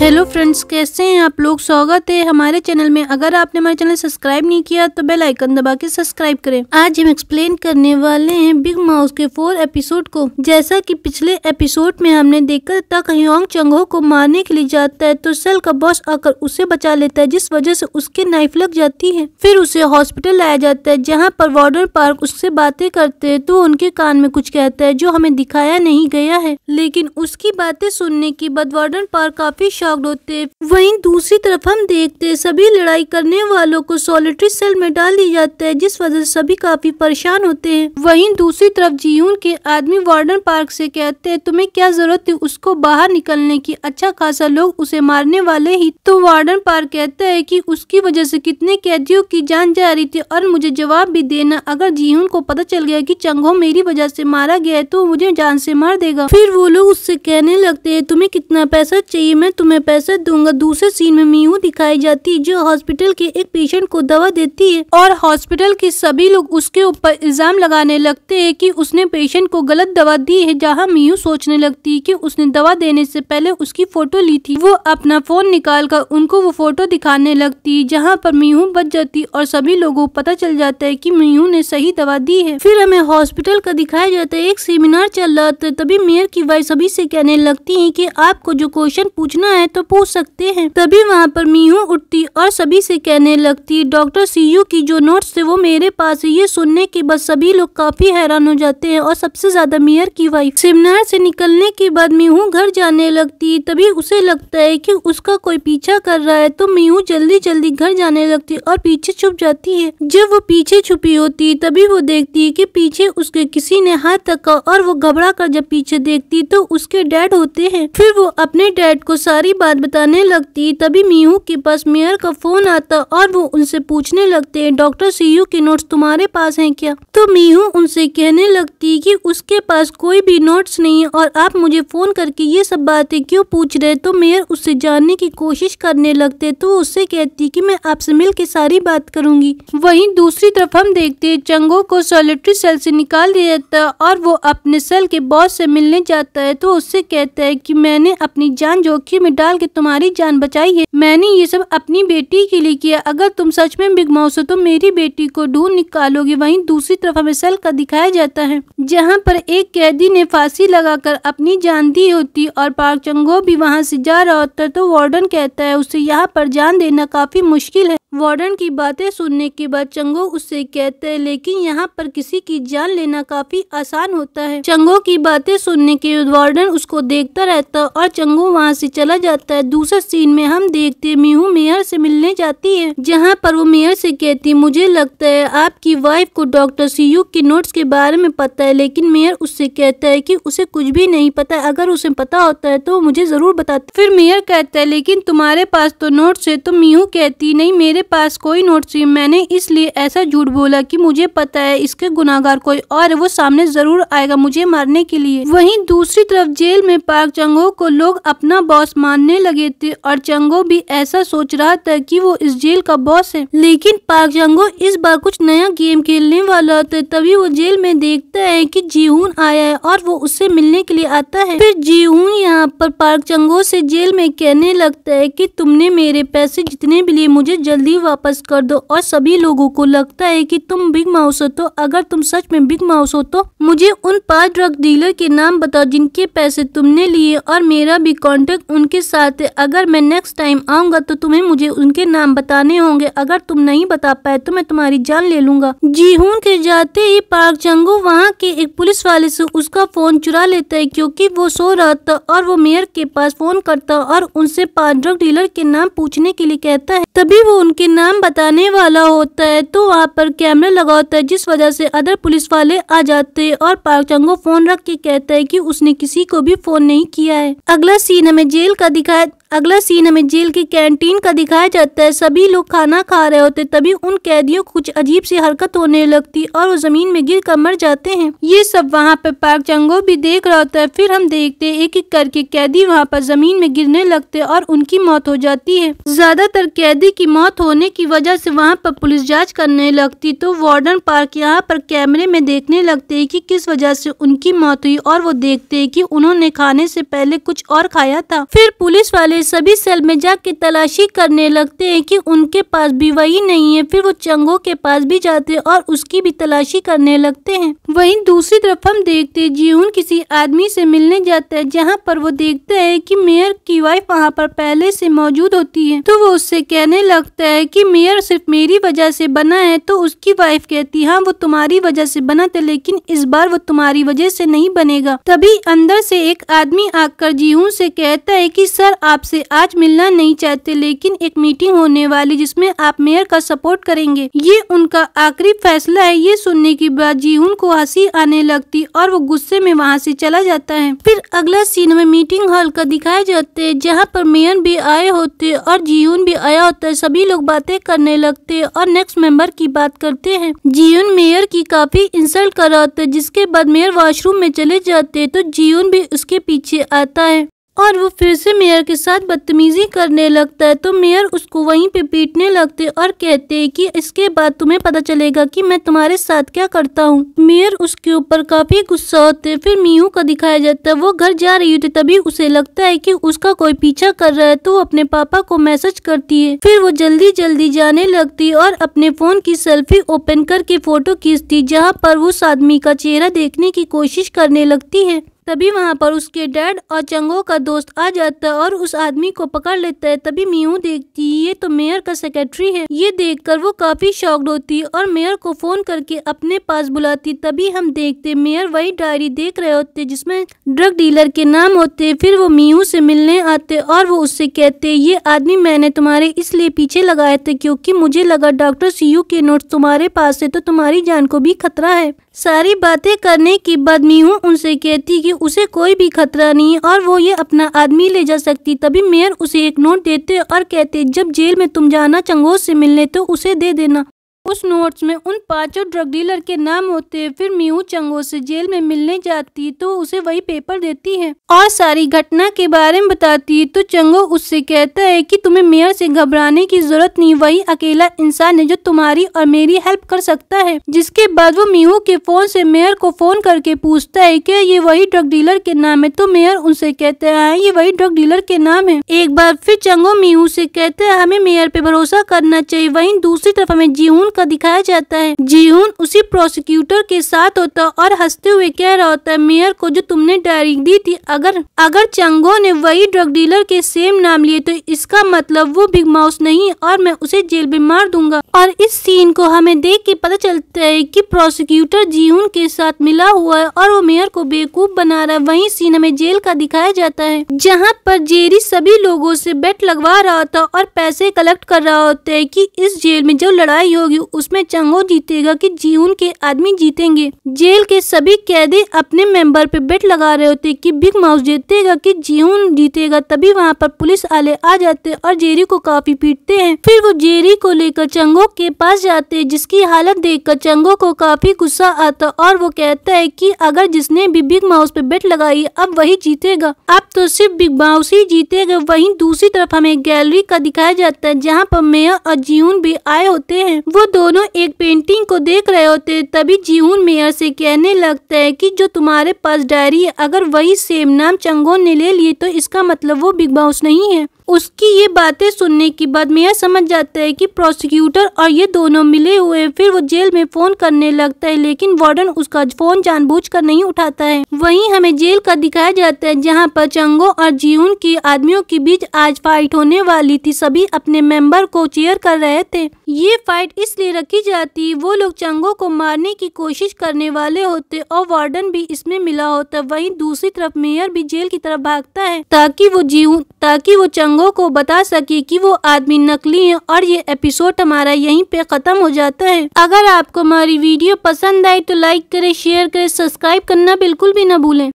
hello friends कैसे हैं आप लोग स्वागत है हमारे चैनल में अगर आपने हमारे चैनल सब्सक्राइब नहीं किया तो बेल आइकन दबा के सब्सक्राइब करें आज हम एक्सप्लेन करने वाले हैं बिग माउस के फोर एपिसोड को जैसा कि पिछले एपिसोड में हमने देखा था हयोंग चंगो को मारने के लिए जाता है तो सेल का बॉस आकर उसे बचा लेता है जिस वजह से उसकी नाइफ लग जाती है फिर उसे हॉस्पिटल लाया जाता है जहाँ पर वार्डर पार्क उससे बातें करते है तो उनके कान में कुछ कहता है जो हमें दिखाया नहीं गया है लेकिन उसकी बातें सुनने के बाद वार्डन पार्क काफी शॉक्ड होते वहीं दूसरी तरफ हम देखते सभी लड़ाई करने वालों को सॉलिटरी सेल में डाल दिया जाता है जिस वजह से सभी काफी परेशान होते हैं वहीं दूसरी तरफ जीवन के आदमी वार्डन पार्क से कहते हैं तुम्हें क्या जरूरत थी उसको बाहर निकलने की अच्छा खासा लोग उसे मारने वाले ही तो वार्डन पार्क कहता है की उसकी वजह से कितने कैदियों की जान जा रही थी और मुझे जवाब भी देना अगर जीवन को पता चल गया की चंगो मेरी वजह से मारा गया है तो मुझे जान से मार देगा फिर वो लोग उससे कहने लगते है तुम्हें कितना पैसा चाहिए मैं तुम्हें मैं पैसा दूंगा दूसरे सीन में मीहू दिखाई जाती है जो हॉस्पिटल के एक पेशेंट को दवा देती है और हॉस्पिटल के सभी लोग उसके ऊपर इल्जाम लगाने लगते है की उसने पेशेंट को गलत दवा दी है जहाँ मीहू सोचने लगती है की उसने दवा देने से पहले उसकी फोटो ली थी वो अपना फोन निकाल कर उनको वो फोटो दिखाने लगती है जहाँ पर मीहू बच जाती और सभी लोगों को पता चल जाता है की मीहू ने सही दवा दी है फिर हमें हॉस्पिटल का दिखाया जाता है एक सेमिनार चल रहा था तभी मेयर की वाइफ सभी से कहने लगती है की आपको जो क्वेश्चन पूछना है तो पूछ सकते हैं तभी वहाँ पर मीहू उठती और सभी से कहने लगती डॉक्टर सीयू की जो नोट्स थे वो मेरे पास ये सुनने के बाद सभी लोग काफी हैरान हो जाते हैं और सबसे ज्यादा मेयर की वाइफ सेमिनार से निकलने के बाद मीहू घर जाने लगती तभी उसे लगता है कि उसका कोई पीछा कर रहा है तो मीहू जल्दी जल्दी घर जाने लगती और पीछे छुप जाती है जब वो पीछे छुपी होती तभी वो देखती है कि पीछे उसके किसी ने हाथ तका और वो घबरा कर जब पीछे देखती तो उसके डैड होते हैं फिर वो अपने डैड को सारी बात बताने लगती तभी मीहू के पास मेयर का फोन आता और वो उनसे पूछने लगते डॉक्टर सीयू के नोट्स तुम्हारे पास हैं क्या तो मीहू उनसे कहने लगती कि उसके पास कोई भी नोट्स नहीं है और आप मुझे फोन करके ये सब बातें क्यों पूछ रहे तो मेयर उससे जानने की कोशिश करने लगते तो उससे कहती की मैं आपसे मिल के सारी बात करूंगी वही दूसरी तरफ हम देखते चंगो को सोलिट्री सेल से निकाल दिया जाता और वो अपने सेल के बॉस से मिलने जाता है तो उससे कहता है की मैंने अपनी जान जोखिम में डाल डाल के तुम्हारी जान बचाई है मैंने ये सब अपनी बेटी के लिए किया अगर तुम सच में बिग माउस हो तो मेरी बेटी को ढूंढ निकालोगे वहीं दूसरी तरफ हमें का दिखाया जाता है जहाँ पर एक कैदी ने फांसी लगाकर अपनी जान दी होती और पार्क चंगो भी वहाँ से जा रहा होता तो वार्डन कहता है उसे यहाँ पर जान देना काफी मुश्किल है वार्डन की बातें सुनने के बाद चंगो उससे कहते हैं लेकिन यहाँ पर किसी की जान लेना काफी आसान होता है चंगो की बातें सुनने के बाद वार्डन उसको देखता रहता है और चंगो वहाँ से चला जाता है दूसरे सीन में हम देखते मीहू मेयर से मिलने जाती है जहाँ पर वो मेयर से कहती मुझे लगता है आपकी वाइफ को डॉक्टर सीयू के नोट्स के बारे में पता है लेकिन मेयर उससे कहता है की उसे कुछ भी नहीं पता अगर उसे पता होता है तो मुझे जरूर बताता फिर मेयर कहता है लेकिन तुम्हारे पास तो नोट्स है तो मीहू कहती नहीं मेरे मेरे पास कोई नोट थी मैंने इसलिए ऐसा झूठ बोला कि मुझे पता है इसके गुनागार कोई और वो सामने जरूर आएगा मुझे मारने के लिए वहीं दूसरी तरफ जेल में पार्क चंगो को लोग अपना बॉस मानने लगे थे और चंगो भी ऐसा सोच रहा था कि वो इस जेल का बॉस है लेकिन पार्क चंगो इस बार कुछ नया गेम खेलने वाला था तभी वो जेल में देखता है की जीहून आया है और वो उससे मिलने के लिए आता है फिर जीहून यहाँ पर पार्क चंगो ऐसी जेल में कहने लगता है की तुमने मेरे पैसे जितने भी लिए मुझे जल्दी जल्दी वापस कर दो और सभी लोगों को लगता है कि तुम बिग माउस हो तो अगर तुम सच में बिग माउस हो तो मुझे उन पांच ड्रग डीलर के नाम बताओ जिनके पैसे तुमने लिए और मेरा भी कॉन्टेक्ट उनके साथ है अगर मैं नेक्स्ट टाइम आऊँगा तो तुम्हें मुझे उनके नाम बताने होंगे अगर तुम नहीं बता पाए तो मैं तुम्हारी जान ले लूंगा जीहून के जाते ही पार्क चंगू वहाँ के एक पुलिस वाले से उसका फोन चुरा लेता है क्योंकि वो सो रहा था और वो मेयर के पास फोन करता और उनसे पांच ड्रग डीलर के नाम पूछने के लिए कहता है तभी वो उनके नाम बताने वाला होता है तो वहाँ पर कैमरा लगा होता है जिस वजह से अदर पुलिस वाले आ जाते हैं और पार्क चंगो फोन रख के कहता है कि उसने किसी को भी फोन नहीं किया है अगला सीन हमें जेल का दिखाया अगला सीन हमें जेल की कैंटीन का दिखाया जाता है सभी लोग खाना खा रहे होते तभी उन कैदियों को कुछ अजीब सी हरकत होने लगती और वो जमीन में गिर कर मर जाते हैं ये सब वहाँ पे पार्क चंगो भी देख रहा होता है फिर हम देखते हैं एक एक करके कैदी वहाँ पर जमीन में गिरने लगते और उनकी मौत हो जाती है ज्यादातर कैदी की मौत होने की वजह से वहाँ पर पुलिस जाँच करने लगती तो वार्डन पार्क यहाँ पर कैमरे में देखने लगते है की किस वजह से उनकी मौत हुई और वो देखते है की उन्होंने खाने से पहले कुछ और खाया था फिर पुलिस वाले हुए सभी सेल में जाके तलाशी करने लगते हैं कि उनके पास भी वही नहीं है फिर वो चंगो के पास भी जाते हैं और उसकी भी तलाशी करने लगते हैं वहीं दूसरी तरफ हम देखते जीहून किसी आदमी से मिलने जाता है जहाँ पर वो देखते है कि मेयर की वाइफ वहाँ पर पहले से मौजूद होती है तो वो उससे कहने लगता है कि मेयर सिर्फ मेरी वजह से बना है तो उसकी वाइफ कहती हाँ वो तुम्हारी वजह से बना था लेकिन इस बार वो तुम्हारी वजह से नहीं बनेगा तभी अंदर से एक आदमी आकर जीहून से कहता है कि सर आप आपसे आज मिलना नहीं चाहते लेकिन एक मीटिंग होने वाली जिसमें आप मेयर का सपोर्ट करेंगे ये उनका आखिरी फैसला है ये सुनने के बाद जीहून को हंसी आने लगती और वो गुस्से में वहाँ से चला जाता है फिर अगला सीन हमें मीटिंग हॉल का दिखाया जाते है जहाँ पर मेयर भी आए होते और जीवन भी आया होता है सभी लोग बातें करने लगते और नेक्स्ट मेंबर की बात करते हैं जीवन मेयर की काफी इंसल्ट कराते जिसके बाद मेयर वॉशरूम में चले जाते तो जीवन भी उसके पीछे आता है और वो फिर से मेयर के साथ बदतमीजी करने लगता है तो मेयर उसको वहीं पे पीटने लगते और कहते कि इसके बाद तुम्हें पता चलेगा कि मैं तुम्हारे साथ क्या करता हूँ मेयर उसके ऊपर काफी गुस्सा होते फिर मीहू का दिखाया जाता है वो घर जा रही होती तभी उसे लगता है कि उसका कोई पीछा कर रहा है तो वो अपने पापा को मैसेज करती है फिर वो जल्दी जल्दी जाने लगती और अपने फोन की सेल्फी ओपन करके फोटो खींचती जहाँ पर उस आदमी का चेहरा देखने की कोशिश करने लगती है तभी वहाँ पर उसके डैड और चंगो का दोस्त आ जाता और उस आदमी को पकड़ लेता है तभी मीहू देखती ये तो मेयर का सेक्रेटरी है ये देखकर वो काफी शॉक्ड होती और मेयर को फोन करके अपने पास बुलाती तभी हम देखते मेयर वही डायरी देख रहे होते जिसमें ड्रग डीलर के नाम होते फिर वो मीहू से मिलने आते और वो उससे कहते ये आदमी मैंने तुम्हारे इसलिए पीछे लगाए थे क्योंकि मुझे लगा डॉक्टर सीयू के नोट्स तुम्हारे पास है तो तुम्हारी जान को भी खतरा है सारी बातें करने की बाद मीहू उनसे कहती कि उसे कोई भी खतरा नहीं और वो ये अपना आदमी ले जा सकती तभी मेयर उसे एक नोट देते और कहते जब जेल में तुम जाना चंगोज से मिलने तो उसे दे देना उस नोट्स में उन पांचों ड्रग डीलर के नाम होते हैं फिर मीहू चंगो से जेल में मिलने जाती तो उसे वही पेपर देती है और सारी घटना के बारे में बताती तो चंगो उससे कहता है कि तुम्हें मेयर से घबराने की जरूरत नहीं वही अकेला इंसान है जो तुम्हारी और मेरी हेल्प कर सकता है जिसके बाद वो मीहू के फोन से मेयर को फोन करके पूछता है की ये वही ड्रग डीलर के नाम है तो मेयर उनसे कहते हैं हाँ, ये वही ड्रग डीलर के नाम है एक बार फिर चंगो मीहू से कहते हैं हमें मेयर पे भरोसा करना चाहिए वही दूसरी तरफ हमें जीवन का दिखाया जाता है जीहून उसी प्रोसिक्यूटर के साथ होता और हंसते हुए कह रहा होता है मेयर को जो तुमने डायरी दी थी अगर अगर चंगो ने वही ड्रग डीलर के सेम नाम लिए तो इसका मतलब वो बिग माउस नहीं और मैं उसे जेल में मार दूंगा और इस सीन को हमें देख के पता चलता है कि प्रोसिक्यूटर जीहून के साथ मिला हुआ है और वो मेयर को बेवकूफ बना रहा है वही सीन हमें जेल का दिखाया जाता है जहाँ पर जेरी सभी लोगों से बेट लगवा रहा था और पैसे कलेक्ट कर रहा होता है कि इस जेल में जो लड़ाई होगी उसमें चंगो जीतेगा कि जीवन के आदमी जीतेंगे जेल के सभी कैदी अपने मेंबर पे बेट लगा रहे होते कि बिग माउस जीतेगा कि जीवन जीतेगा तभी वहाँ पर पुलिस वाले आ जाते और जेरी को काफी पीटते हैं फिर वो जेरी को लेकर चंगो के पास जाते जिसकी हालत कर चंगो को काफी गुस्सा आता और वो कहता है की अगर जिसने भी बिग माउस पे बेट लगाई अब वही जीतेगा अब तो सिर्फ बिग माउस ही जीतेगा वही दूसरी तरफ हमें गैलरी का दिखाया जाता है जहाँ पर मेयर और जीवन भी आए होते हैं वो दोनों एक पेंटिंग को देख रहे होते तभी जीवन मेयर से कहने लगता है कि जो तुम्हारे पास डायरी है अगर वही सेम नाम चंगोन ने ले लिए तो इसका मतलब वो बिग बॉस नहीं है उसकी ये बातें सुनने के बाद मेयर समझ जाता है कि प्रोसिक्यूटर और ये दोनों मिले हुए फिर वो जेल में फ़ोन करने लगता है लेकिन वार्डन उसका फ़ोन जानबूझकर नहीं उठाता है वहीं हमें जेल का दिखाया जाता है जहां पर चंगो और जीवन के आदमियों के बीच आज फाइट होने वाली थी सभी अपने मेंबर को चेयर कर रहे थे ये फाइट इसलिए रखी जाती वो लोग चंगो को मारने की कोशिश करने वाले होते और वार्डन भी इसमें मिला होता वही दूसरी तरफ मेयर भी जेल की तरफ भागता है ताकि वो जीवन ताकि वो चंगो दबंगों को बता सके कि वो आदमी नकली है और ये एपिसोड हमारा यहीं पे ख़त्म हो जाता है अगर आपको हमारी वीडियो पसंद आए तो लाइक करें शेयर करें सब्सक्राइब करना बिल्कुल भी न भूलें